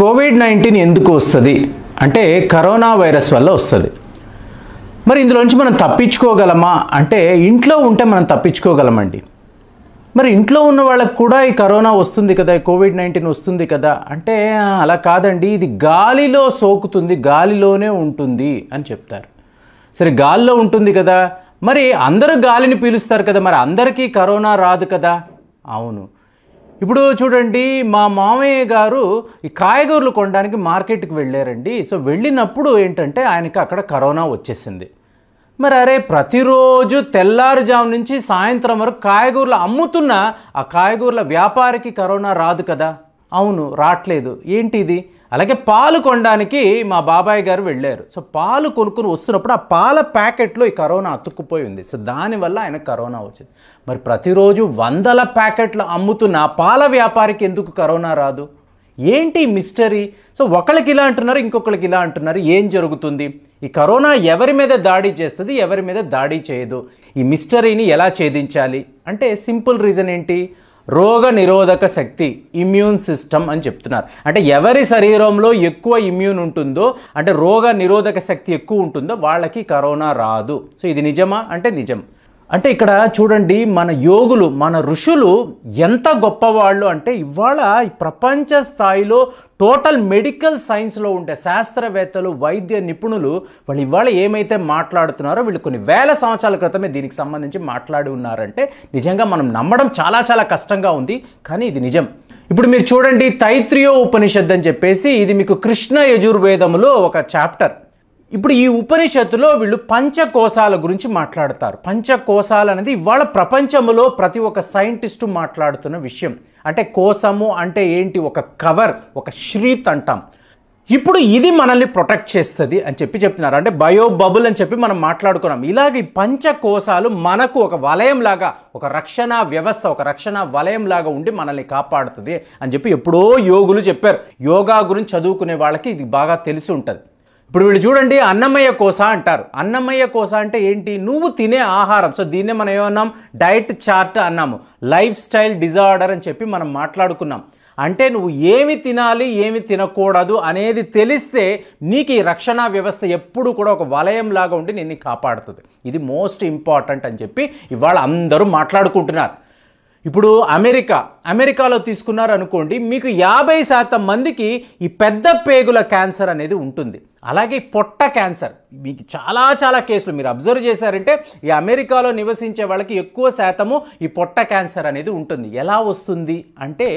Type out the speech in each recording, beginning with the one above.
Covid nineteen ఎందుకు వస్తుంది అంటే కరోనా వైరస్ వల్ల వస్తుంది మరి ఇందులోంచి మనం తప్పించుకోగలమా అంటే ఇంట్లో ఉంటే మనం తప్పించుకోగలమండి మరి ఇంట్లో ఉన్న వాళ్ళకు కూడా ఈ కరోనా వస్తుంది కదా ఈ కోవిడ్ నైన్టీన్ వస్తుంది కదా అంటే అలా కాదండి ఇది గాలిలో సోకుతుంది గాలిలోనే ఉంటుంది అని చెప్తారు సరే గాలిలో ఉంటుంది కదా మరి అందరూ గాలిని పీలుస్తారు కదా మరి అందరికీ కరోనా రాదు కదా అవును ఇప్పుడు చూడండి మా మామయ్య గారు ఈ కాయగూరలు కొనడానికి మార్కెట్కి వెళ్ళారండి సో వెళ్ళినప్పుడు ఏంటంటే ఆయనకి అక్కడ కరోనా వచ్చేసింది మరి అరే ప్రతిరోజు తెల్లారుజాము నుంచి సాయంత్రం వరకు కాయగూరలు అమ్ముతున్న ఆ కాయగూరల వ్యాపారికి కరోనా రాదు కదా అవును రావట్లేదు ఏంటి ఇది అలాగే పాలు కొనడానికి మా బాబాయ్ గారు వెళ్ళారు సో పాలు కొనుక్కుని వస్తున్నప్పుడు ఆ పాల ప్యాకెట్లో ఈ కరోనా అతుక్కుపోయి ఉంది సో దానివల్ల ఆయన కరోనా వచ్చింది మరి ప్రతిరోజు వందల ప్యాకెట్లు అమ్ముతున్న పాల వ్యాపారికి ఎందుకు కరోనా రాదు ఏంటి మిస్టరీ సో ఒకళ్ళకి ఇలా అంటున్నారు ఇంకొకళ్ళకి ఇలా అంటున్నారు ఏం జరుగుతుంది ఈ కరోనా ఎవరి మీద దాడి చేస్తుంది ఎవరి మీద దాడి చేయదు ఈ మిస్టరీని ఎలా ఛేదించాలి అంటే సింపుల్ రీజన్ ఏంటి రోగ నిరోధక శక్తి ఇమ్యూన్ సిస్టమ్ అని చెప్తున్నారు అంటే ఎవరి శరీరంలో ఎక్కువ ఇమ్యూన్ ఉంటుందో అంటే రోగ నిరోధక శక్తి ఎక్కువ ఉంటుందో వాళ్ళకి కరోనా రాదు సో ఇది నిజమా అంటే నిజం అంటే ఇక్కడ చూడండి మన యోగులు మన ఋషులు ఎంత గొప్పవాళ్ళు అంటే ఇవాళ ప్రపంచ స్థాయిలో టోటల్ మెడికల్ సైన్స్లో ఉండే శాస్త్రవేత్తలు వైద్య నిపుణులు వాళ్ళు ఇవాళ ఏమైతే మాట్లాడుతున్నారో వీళ్ళు కొన్ని వేల సంవత్సరాల క్రితమే దీనికి సంబంధించి మాట్లాడి ఉన్నారంటే నిజంగా మనం నమ్మడం చాలా చాలా కష్టంగా ఉంది కానీ ఇది నిజం ఇప్పుడు మీరు చూడండి తైత్రియో ఉపనిషద్దు అని చెప్పేసి ఇది మీకు కృష్ణ యజుర్వేదములో ఒక చాప్టర్ ఇప్పుడు ఈ ఉపనిషత్తులో వీళ్ళు పంచకోశాల గురించి మాట్లాడతారు పంచకోశాలు అనేది ఇవాళ ప్రపంచంలో ప్రతి ఒక్క సైంటిస్టు మాట్లాడుతున్న విషయం అంటే కోసము అంటే ఏంటి ఒక కవర్ ఒక శ్రీత్ అంటాం ఇప్పుడు ఇది మనల్ని ప్రొటెక్ట్ చేస్తుంది అని చెప్పి చెప్తున్నారు అంటే బయో బబుల్ అని చెప్పి మనం మాట్లాడుకున్నాం ఇలాగ ఈ పంచకోశాలు మనకు ఒక వలయం లాగా ఒక రక్షణ వ్యవస్థ ఒక రక్షణ వలయం లాగా ఉండి మనల్ని కాపాడుతుంది అని చెప్పి ఎప్పుడో యోగులు చెప్పారు యోగా గురించి చదువుకునే వాళ్ళకి ఇది బాగా తెలిసి ఉంటుంది ఇప్పుడు వీళ్ళు చూడండి అన్నమయ్య కోస అంటారు అన్నమయ్య కోస అంటే ఏంటి నువ్వు తినే ఆహారం సో దీన్నే మనం ఏమన్నాం డైట్ చార్ట్ అన్నాము లైఫ్ స్టైల్ డిజార్డర్ అని చెప్పి మనం మాట్లాడుకున్నాం అంటే నువ్వు ఏమి తినాలి ఏమి తినకూడదు అనేది తెలిస్తే నీకు ఈ రక్షణ వ్యవస్థ ఎప్పుడు కూడా ఒక వలయం లాగా ఉండి నిన్ను కాపాడుతుంది ఇది మోస్ట్ ఇంపార్టెంట్ అని చెప్పి ఇవాళ అందరూ మాట్లాడుకుంటున్నారు ఇప్పుడు అమెరికా అమెరికాలో తీసుకున్నారు అనుకోండి మీకు యాభై శాతం మందికి ఈ పెద్ద పేగుల క్యాన్సర్ అనేది ఉంటుంది అలాగే పొట్ట క్యాన్సర్ మీకు చాలా చాలా కేసులు మీరు అబ్జర్వ్ చేశారంటే ఈ అమెరికాలో నివసించే వాళ్ళకి ఎక్కువ శాతము ఈ పొట్ట క్యాన్సర్ అనేది ఉంటుంది ఎలా వస్తుంది అంటే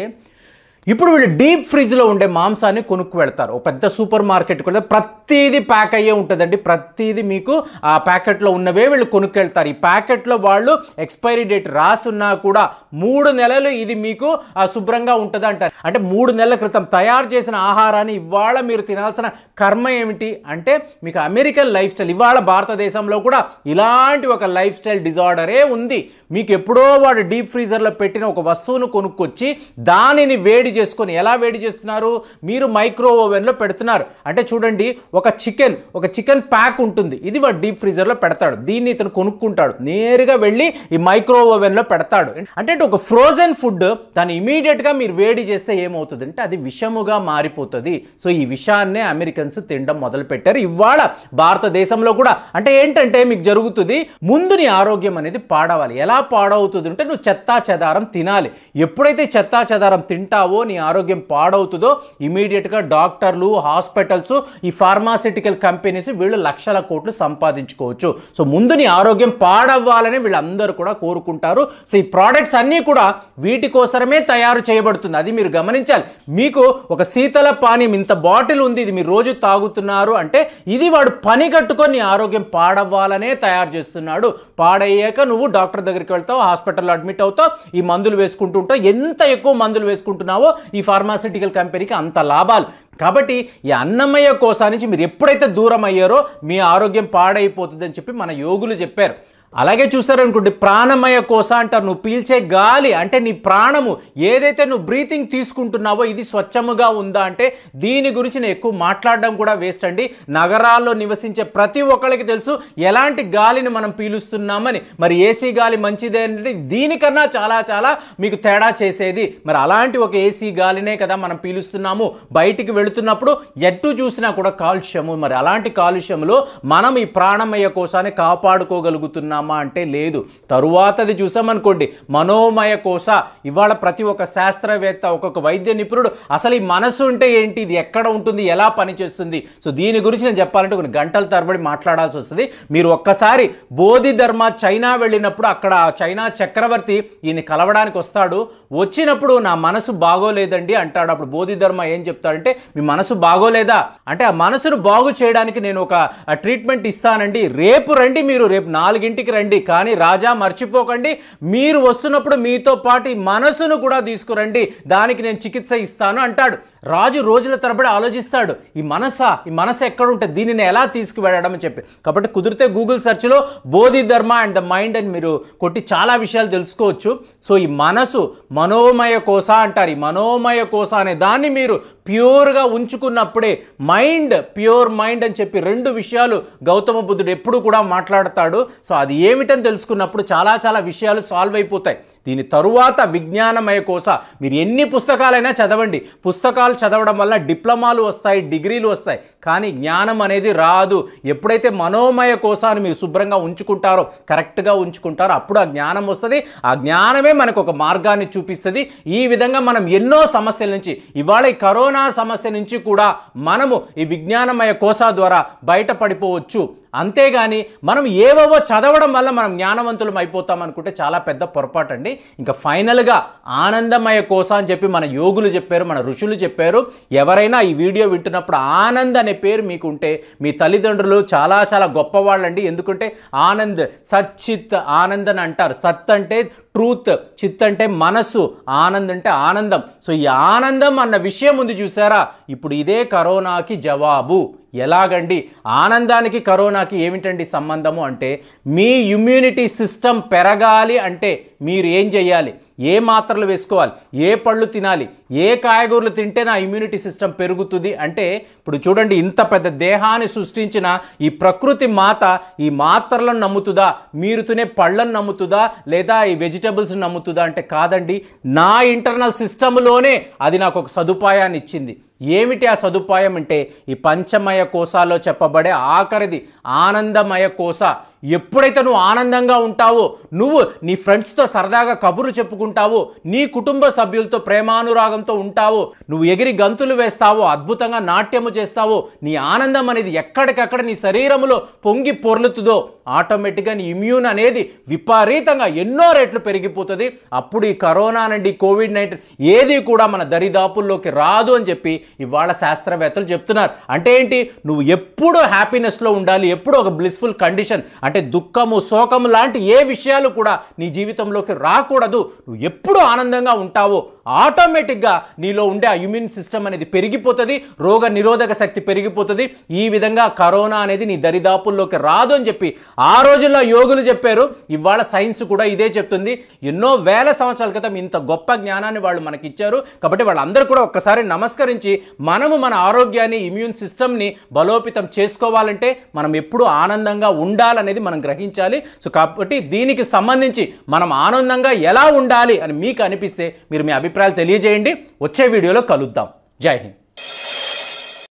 ఇప్పుడు వీళ్ళు డీప్ ఫ్రిడ్జ్లో ఉండే మాంసాన్ని కొనుక్కు వెళ్తారు పెద్ద సూపర్ మార్కెట్ కూడా ప్రతిదీ ప్యాక్ అయ్యే ఉంటుందండి ప్రతిదీ మీకు ఆ ప్యాకెట్లో ఉన్నవే వీళ్ళు కొనుక్కు వెళ్తారు ఈ ప్యాకెట్లో వాళ్ళు ఎక్స్పైరీ డేట్ రాసున్నా కూడా మూడు నెలలు ఇది మీకు శుభ్రంగా ఉంటుంది అంటారు అంటే మూడు నెలల క్రితం తయారు చేసిన ఆహారాన్ని ఇవాళ మీరు తినాల్సిన కర్మ ఏమిటి అంటే మీకు అమెరికన్ లైఫ్ స్టైల్ ఇవాళ భారతదేశంలో కూడా ఇలాంటి ఒక లైఫ్ స్టైల్ డిజార్డరే ఉంది మీకు ఎప్పుడో వాడు డీప్ ఫ్రీజర్లో పెట్టిన ఒక వస్తువును కొనుక్కొచ్చి దానిని వేడి వేడి చేసుకొని ఎలా వేడి చేస్తున్నారు మీరు మైక్రో ఓవెన్లో పెడుతున్నారు అంటే చూడండి ఒక చికెన్ ఒక చికెన్ ప్యాక్ ఉంటుంది ఇది వాడు డీప్ ఫ్రీజర్లో పెడతాడు దీన్ని ఇతను కొనుక్కుంటాడు నేరుగా వెళ్ళి ఈ మైక్రో ఓవెన్లో పెడతాడు అంటే ఒక ఫ్రోజన్ ఫుడ్ దాన్ని ఇమీడియట్గా మీరు వేడి చేస్తే ఏమవుతుంది అంటే అది విషముగా మారిపోతుంది సో ఈ విషాన్నే అమెరికన్స్ తినడం మొదలుపెట్టారు ఇవాళ భారతదేశంలో కూడా అంటే ఏంటంటే మీకు జరుగుతుంది ముందు నీ ఆరోగ్యం అనేది పాడవాలి ఎలా పాడవుతుంది అంటే నువ్వు చెత్తా చెదారం తినాలి ఎప్పుడైతే చెత్తా చెదారం తింటావో నీ ఆరోగ్యం పాడవుతుందో ఇమీడియట్గా డాక్టర్లు హాస్పిటల్స్ ఈ ఫార్మాసిటికల్ కంపెనీస్ వీళ్ళు లక్షల కోట్లు సంపాదించుకోవచ్చు సో ముందు నీ ఆరోగ్యం పాడవ్వాలని వీళ్ళందరూ కూడా కోరుకుంటారు సో ఈ ప్రోడక్ట్స్ అన్నీ కూడా వీటి కోసమే తయారు చేయబడుతుంది అది మీరు గమనించాలి మీకు ఒక శీతల పానీయం ఇంత బాటిల్ ఉంది ఇది మీరు రోజు తాగుతున్నారు అంటే ఇది వాడు పని కట్టుకొని ఆరోగ్యం పాడవ్వాలనే తయారు చేస్తున్నాడు పాడయ్యాక నువ్వు డాక్టర్ దగ్గరికి వెళ్తావు హాస్పిటల్లో అడ్మిట్ అవుతావు ఈ మందులు వేసుకుంటుంటావు ఎంత ఎక్కువ మందులు వేసుకుంటున్నావు ఈ ఫార్మాసిటికల్ కంపెనీకి అంత లాభాలు కాబట్టి ఈ అన్నమయ్య కోసా నుంచి మీరు ఎప్పుడైతే దూరం అయ్యారో మీ ఆరోగ్యం పాడైపోతుందని చెప్పి మన యోగులు చెప్పారు అలాగే చూసారనుకోండి ప్రాణమయ కోశ అంటారు నువ్వు పీల్చే గాలి అంటే నీ ప్రాణము ఏదైతే నువ్వు బ్రీతింగ్ తీసుకుంటున్నావో ఇది స్వచ్ఛముగా ఉందా అంటే దీని గురించి నేను ఎక్కువ మాట్లాడడం కూడా వేస్ట్ అండి నగరాల్లో నివసించే ప్రతి ఒక్కరికి తెలుసు ఎలాంటి గాలిని మనం పీలుస్తున్నామని మరి ఏసీ గాలి మంచిదే అంటే దీనికన్నా చాలా చాలా మీకు తేడా చేసేది మరి అలాంటి ఒక ఏసీ గాలినే కదా మనం పీలుస్తున్నాము బయటికి వెళుతున్నప్పుడు ఎట్టు చూసినా కూడా కాలుష్యము మరి అలాంటి కాలుష్యములో మనం ఈ ప్రాణమయ కోశాన్ని కాపాడుకోగలుగుతున్నాము చేశామా అంటే లేదు తరువాతది చూసామనుకోండి మనోమయ కోశ ఇవాళ ప్రతి ఒక్క శాస్త్రవేత్త ఒక్కొక్క వైద్య నిపుణుడు అసలు ఈ మనసు ఉంటే ఏంటి ఇది ఎక్కడ ఉంటుంది ఎలా పనిచేస్తుంది సో దీని గురించి నేను చెప్పాలంటే కొన్ని గంటల తరబడి మాట్లాడాల్సి వస్తుంది మీరు ఒక్కసారి బోధి ధర్మ చైనా వెళ్ళినప్పుడు అక్కడ చైనా చక్రవర్తి ఈయన కలవడానికి వస్తాడు వచ్చినప్పుడు నా మనసు బాగోలేదండి అంటాడు అప్పుడు బోధి ధర్మ ఏం చెప్తాడంటే మీ మనసు బాగోలేదా అంటే ఆ మనసును బాగు చేయడానికి నేను ఒక ట్రీట్మెంట్ ఇస్తానండి రేపు రండి మీరు రేపు నాలుగింటికి ఇంటికి రండి కానీ రాజా మర్చిపోకండి మీరు వస్తున్నప్పుడు మీతో పాటు మనసును కూడా తీసుకురండి దానికి నేను చికిత్స ఇస్తాను అంటాడు రాజు రోజుల తరబడి ఆలోచిస్తాడు ఈ మనస ఈ మనస ఉంటే దీనిని ఎలా తీసుకువెళ్ళడం అని చెప్పి కాబట్టి కుదిరితే గూగుల్ సెర్చ్లో బోధి ధర్మ అండ్ ద మైండ్ అని మీరు కొట్టి చాలా విషయాలు తెలుసుకోవచ్చు సో ఈ మనసు మనోమయ కోస అంటారు ఈ మనోమయ కోస అనే దాన్ని మీరు ప్యూర్గా ఉంచుకున్నప్పుడే మైండ్ ప్యూర్ మైండ్ అని చెప్పి రెండు విషయాలు గౌతమ బుద్ధుడు ఎప్పుడు కూడా మాట్లాడతాడు సో అది ఏమిటని తెలుసుకున్నప్పుడు చాలా చాలా విషయాలు సాల్వ్ అయిపోతాయి దీని తరువాత విజ్ఞానమయ కోస మీరు ఎన్ని పుస్తకాలైనా చదవండి పుస్తకాలు చదవడం వల్ల డిప్లొమాలు వస్తాయి డిగ్రీలు వస్తాయి కానీ జ్ఞానం అనేది రాదు ఎప్పుడైతే మనోమయ కోసాన్ని మీరు శుభ్రంగా ఉంచుకుంటారో కరెక్ట్గా ఉంచుకుంటారో అప్పుడు ఆ జ్ఞానం వస్తుంది ఆ జ్ఞానమే మనకు ఒక మార్గాన్ని చూపిస్తుంది ఈ విధంగా మనం ఎన్నో సమస్యల నుంచి ఇవాళ ఈ కరోనా సమస్య నుంచి కూడా మనము ఈ విజ్ఞానమయ కోస ద్వారా బయటపడిపోవచ్చు అంతేగాని మనం ఏవేవో చదవడం వల్ల మనం జ్ఞానవంతులం అయిపోతాం అనుకుంటే చాలా పెద్ద పొరపాటు అండి ఇంకా ఫైనల్గా ఆనందమయ కోసం అని చెప్పి మన యోగులు చెప్పారు మన ఋషులు చెప్పారు ఎవరైనా ఈ వీడియో వింటున్నప్పుడు ఆనంద్ అనే పేరు మీకు ఉంటే మీ తల్లిదండ్రులు చాలా చాలా గొప్పవాళ్ళండి ఎందుకంటే ఆనంద్ సచ్చిత్ ఆనంద్ అని అంటారు సత్ అంటే ట్రూత్ చిత్ అంటే మనస్సు ఆనందం అంటే ఆనందం సో ఈ ఆనందం అన్న విషయం ఉంది చూసారా ఇప్పుడు ఇదే కరోనాకి జవాబు ఎలాగండి ఆనందానికి కరోనాకి ఏమిటండి సంబంధము అంటే మీ ఇమ్యూనిటీ సిస్టమ్ పెరగాలి అంటే మీరు ఏం చేయాలి ఏ మాత్రలు వేసుకోవాలి ఏ పళ్ళు తినాలి ఏ కాయగూరలు తింటే నా ఇమ్యూనిటీ సిస్టమ్ పెరుగుతుంది అంటే ఇప్పుడు చూడండి ఇంత పెద్ద దేహాన్ని సృష్టించిన ఈ ప్రకృతి మాత ఈ మాత్రలను నమ్ముతుందా మీరు తినే పళ్ళను నమ్ముతుందా లేదా ఈ వెజిటబుల్స్ నమ్ముతుందా అంటే కాదండి నా ఇంటర్నల్ సిస్టంలోనే అది నాకు ఒక సదుపాయాన్ని ఇచ్చింది ఏమిటి ఆ సదుపాయం అంటే ఈ పంచమయ కోశాలో చెప్పబడే ఆఖరిది ఆనందమయ కోస ఎప్పుడైతే నువ్వు ఆనందంగా ఉంటావో నువ్వు నీ ఫ్రెండ్స్తో సరదాగా కబుర్లు చెప్పుకుంటావో నీ కుటుంబ సభ్యులతో ప్రేమానురాగంతో ఉంటావో నువ్వు ఎగిరి గంతులు వేస్తావో అద్భుతంగా నాట్యము చేస్తావో నీ ఆనందం అనేది ఎక్కడికక్కడ నీ శరీరంలో పొంగి పొర్లుతుందో ఆటోమేటిక్గా నీ ఇమ్యూన్ అనేది విపరీతంగా ఎన్నో రేట్లు పెరిగిపోతుంది అప్పుడు ఈ కరోనా నుండి కోవిడ్ నైన్టీన్ ఏది కూడా మన దరిదాపుల్లోకి రాదు అని చెప్పి ఇవాళ శాస్త్రవేత్తలు చెప్తున్నారు అంటే ఏంటి నువ్వు ఎప్పుడూ హ్యాపీనెస్లో ఉండాలి ఎప్పుడూ ఒక బ్లిస్ఫుల్ కండిషన్ అంటే దుఃఖము శోకము లాంటి ఏ విషయాలు కూడా నీ జీవితంలోకి రాకూడదు నువ్వు ఎప్పుడు ఆనందంగా ఉంటావో ఆటోమేటిక్గా నీలో ఉండే ఆ ఇమ్యూన్ సిస్టమ్ అనేది పెరిగిపోతుంది రోగ నిరోధక శక్తి పెరిగిపోతుంది ఈ విధంగా కరోనా అనేది నీ దరిదాపుల్లోకి రాదు అని చెప్పి ఆ రోజుల్లో యోగులు చెప్పారు ఇవాళ సైన్స్ కూడా ఇదే చెప్తుంది ఎన్నో వేల సంవత్సరాల క్రితం ఇంత గొప్ప జ్ఞానాన్ని వాళ్ళు మనకి ఇచ్చారు కాబట్టి వాళ్ళందరూ కూడా ఒక్కసారి నమస్కరించి మనము మన ఆరోగ్యాన్ని ఇమ్యూన్ సిస్టమ్ని బలోపేతం చేసుకోవాలంటే మనం ఎప్పుడూ ఆనందంగా ఉండాలనేది అనేది మనం గ్రహించాలి సో కాబట్టి దీనికి సంబంధించి మనం ఆనందంగా ఎలా ఉండాలి అని మీకు అనిపిస్తే మీరు మీ అభిప్రాయాలు తెలియజేయండి వచ్చే వీడియోలో కలుద్దాం జై హింద్